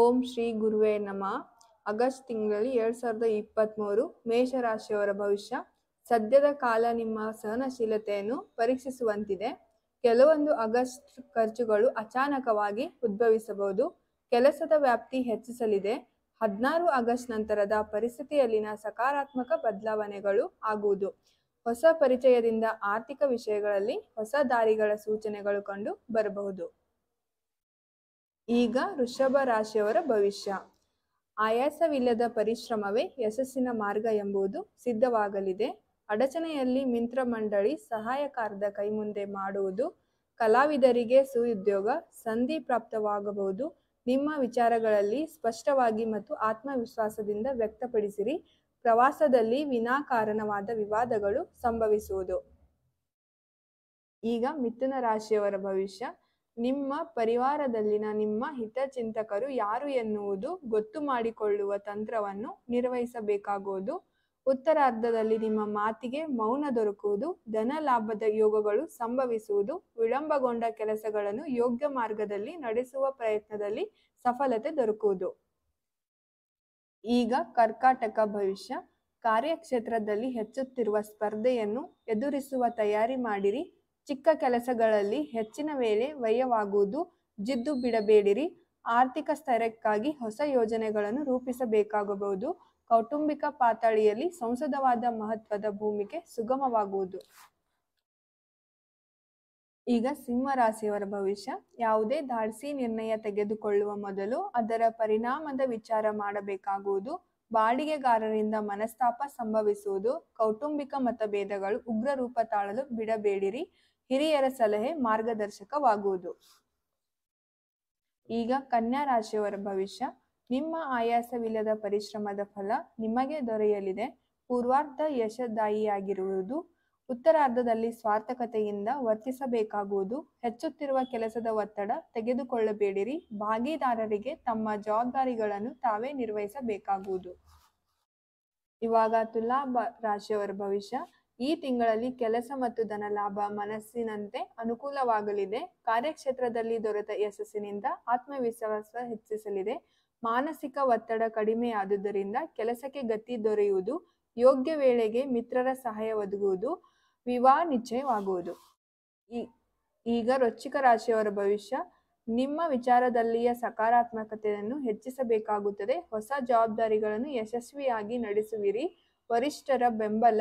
ಓಂ ಶ್ರೀ ಗುರುವೇ ನಮ ಆಗಸ್ಟ್ ತಿಂಗಳಲ್ಲಿ ಎರಡ್ ಸಾವಿರದ ಮೂರು ಮೇಷರಾಶಿಯವರ ಭವಿಷ್ಯ ಸದ್ಯದ ಕಾಲ ನಿಮ್ಮ ಸಹನಶೀಲತೆಯನ್ನು ಪರೀಕ್ಷಿಸುವಂತಿದೆ ಕೆಲವೊಂದು ಆಗಸ್ಟ್ ಖರ್ಚುಗಳು ಅಚಾನಕವಾಗಿ ಉದ್ಭವಿಸಬಹುದು ಕೆಲಸದ ವ್ಯಾಪ್ತಿ ಹೆಚ್ಚಿಸಲಿದೆ ಹದಿನಾರು ಆಗಸ್ಟ್ ನಂತರದ ಪರಿಸ್ಥಿತಿಯಲ್ಲಿನ ಸಕಾರಾತ್ಮಕ ಬದಲಾವಣೆಗಳು ಆಗುವುದು ಹೊಸ ಪರಿಚಯದಿಂದ ಆರ್ಥಿಕ ವಿಷಯಗಳಲ್ಲಿ ಹೊಸ ದಾರಿಗಳ ಸೂಚನೆಗಳು ಕಂಡು ಬರಬಹುದು ಈಗ ವೃಷಭ ರಾಶಿಯವರ ಭವಿಷ್ಯ ಆಯಾಸವಿಲ್ಲದ ಪರಿಶ್ರಮವೇ ಯಶಸ್ಸಿನ ಮಾರ್ಗ ಎಂಬುದು ಸಿದ್ಧವಾಗಲಿದೆ ಅಡಚಣೆಯಲ್ಲಿ ಮಿಂತ್ರ ಮಂಡಳಿ ಸಹಾಯಕಾರದ ಕೈ ಮುಂದೆ ಮಾಡುವುದು ಕಲಾವಿದರಿಗೆ ಸುಉದ್ಯೋಗ ಸಂಧಿ ಪ್ರಾಪ್ತವಾಗಬಹುದು ನಿಮ್ಮ ವಿಚಾರಗಳಲ್ಲಿ ಸ್ಪಷ್ಟವಾಗಿ ಮತ್ತು ಆತ್ಮವಿಶ್ವಾಸದಿಂದ ವ್ಯಕ್ತಪಡಿಸಿರಿ ಪ್ರವಾಸದಲ್ಲಿ ವಿನಾಕಾರಣವಾದ ವಿವಾದಗಳು ಸಂಭವಿಸುವುದು ಈಗ ಮಿಥುನ ರಾಶಿಯವರ ಭವಿಷ್ಯ ನಿಮ್ಮ ಪರಿವಾರದಲ್ಲಿನ ನಿಮ್ಮ ಹಿತಚಿಂತಕರು ಯಾರು ಎನ್ನುವುದು ಗೊತ್ತು ಮಾಡಿಕೊಳ್ಳುವ ತಂತ್ರವನ್ನು ನಿರ್ವಹಿಸಬೇಕಾಗುವುದು ಉತ್ತರಾರ್ಧದಲ್ಲಿ ನಿಮ್ಮ ಮಾತಿಗೆ ಮೌನ ದೊರಕುವುದು ಧನ ಲಾಭದ ಯೋಗಗಳು ಸಂಭವಿಸುವುದು ವಿಳಂಬಗೊಂಡ ಕೆಲಸಗಳನ್ನು ಯೋಗ್ಯ ಮಾರ್ಗದಲ್ಲಿ ನಡೆಸುವ ಪ್ರಯತ್ನದಲ್ಲಿ ಸಫಲತೆ ದೊರಕುವುದು ಈಗ ಕರ್ಕಾಟಕ ಭವಿಷ್ಯ ಕಾರ್ಯಕ್ಷೇತ್ರದಲ್ಲಿ ಹೆಚ್ಚುತ್ತಿರುವ ಸ್ಪರ್ಧೆಯನ್ನು ಎದುರಿಸುವ ತಯಾರಿ ಮಾಡಿರಿ ಚಿಕ್ಕ ಕೆಲಸಗಳಲ್ಲಿ ಹೆಚ್ಚಿನ ವೇಳೆ ವ್ಯಯವಾಗುವುದು ಜಿದ್ದು ಬಿಡಬೇಡಿರಿ ಆರ್ಥಿಕ ಸ್ಥೈರ್ಯಕ್ಕಾಗಿ ಹೊಸ ಯೋಜನೆಗಳನ್ನು ರೂಪಿಸಬೇಕಾಗಬಹುದು ಕೌಟುಂಬಿಕ ಪಾತಾಳಿಯಲ್ಲಿ ಸಂಸದವಾದ ಮಹತ್ವದ ಭೂಮಿಕೆ ಸುಗಮವಾಗುವುದು ಈಗ ಸಿಂಹರಾಶಿಯವರ ಭವಿಷ್ಯ ಯಾವುದೇ ದಾಡ್ಸಿ ನಿರ್ಣಯ ತೆಗೆದುಕೊಳ್ಳುವ ಮೊದಲು ಅದರ ಪರಿಣಾಮದ ವಿಚಾರ ಮಾಡಬೇಕಾಗುವುದು ಬಾಡಿಗೆಗಾರರಿಂದ ಮನಸ್ತಾಪ ಸಂಭವಿಸುವುದು ಕೌಟುಂಬಿಕ ಮತಭೇದಗಳು ಉಗ್ರ ರೂಪ ತಾಳಲು ಬಿಡಬೇಡಿರಿ ಹಿರಿಯರ ಸಲಹೆ ಮಾರ್ಗದರ್ಶಕವಾಗುವುದು ಈಗ ಕನ್ಯಾ ರಾಶಿಯವರ ಭವಿಷ್ಯ ನಿಮ್ಮ ಆಯಾಸವಿಲ್ಲದ ಪರಿಶ್ರಮದ ಫಲ ನಿಮಗೆ ದೊರೆಯಲಿದೆ ಪೂರ್ವಾರ್ಧ ಯಶದಾಯಿಯಾಗಿರುವುದು ಉತ್ತರಾರ್ಧದಲ್ಲಿ ಸ್ವಾರ್ಥಕತೆಯಿಂದ ವರ್ತಿಸಬೇಕಾಗುವುದು ಹೆಚ್ಚುತ್ತಿರುವ ಕೆಲಸದ ಒತ್ತಡ ತೆಗೆದುಕೊಳ್ಳಬೇಡಿರಿ ಭಾಗಿದಾರರಿಗೆ ತಮ್ಮ ಜವಾಬ್ದಾರಿಗಳನ್ನು ತಾವೇ ನಿರ್ವಹಿಸಬೇಕಾಗುವುದು ಇವಾಗ ತುಲಾ ರಾಶಿಯವರ ಭವಿಷ್ಯ ಈ ತಿಂಗಳಲ್ಲಿ ಕೆಲಸ ಮತ್ತು ಧನ ಲಾಭ ಮನಸ್ಸಿನಂತೆ ಅನುಕೂಲವಾಗಲಿದೆ ಕಾರ್ಯಕ್ಷೇತ್ರದಲ್ಲಿ ದೊರೆತ ಯಶಸ್ಸಿನಿಂದ ಆತ್ಮವಿಶ್ವಾಸ ಹೆಚ್ಚಿಸಲಿದೆ ಮಾನಸಿಕ ಒತ್ತಡ ಕಡಿಮೆಯಾದುದರಿಂದ ಕೆಲಸಕ್ಕೆ ಗತಿ ದೊರೆಯುವುದು ಯೋಗ್ಯ ವೇಳೆಗೆ ಮಿತ್ರರ ಸಹಾಯ ಒದಗುವುದು ವಿವಾಹ ನಿಶ್ಚಯವಾಗುವುದು ಈ ಈಗ ರೊಚ್ಚಿಕ ರಾಶಿಯವರ ಭವಿಷ್ಯ ನಿಮ್ಮ ವಿಚಾರದಲ್ಲಿಯ ಸಕಾರಾತ್ಮಕತೆಯನ್ನು ಹೆಚ್ಚಿಸಬೇಕಾಗುತ್ತದೆ ಹೊಸ ಜವಾಬ್ದಾರಿಗಳನ್ನು ಯಶಸ್ವಿಯಾಗಿ ನಡೆಸುವಿರಿ ವರಿಷ್ಠರ ಬೆಂಬಲ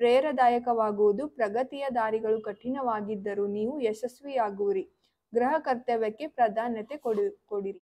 ಪ್ರೇರದಾಯಕವಾಗುವುದು ಪ್ರಗತಿಯ ದಾರಿಗಳು ಕಠಿಣವಾಗಿದ್ದರೂ ನೀವು ಯಶಸ್ವಿಯಾಗುವಿರಿ ಗೃಹ ಕರ್ತವ್ಯಕ್ಕೆ ಪ್ರಾಧಾನ್ಯತೆ ಕೊಡಿ ಕೊಡಿರಿ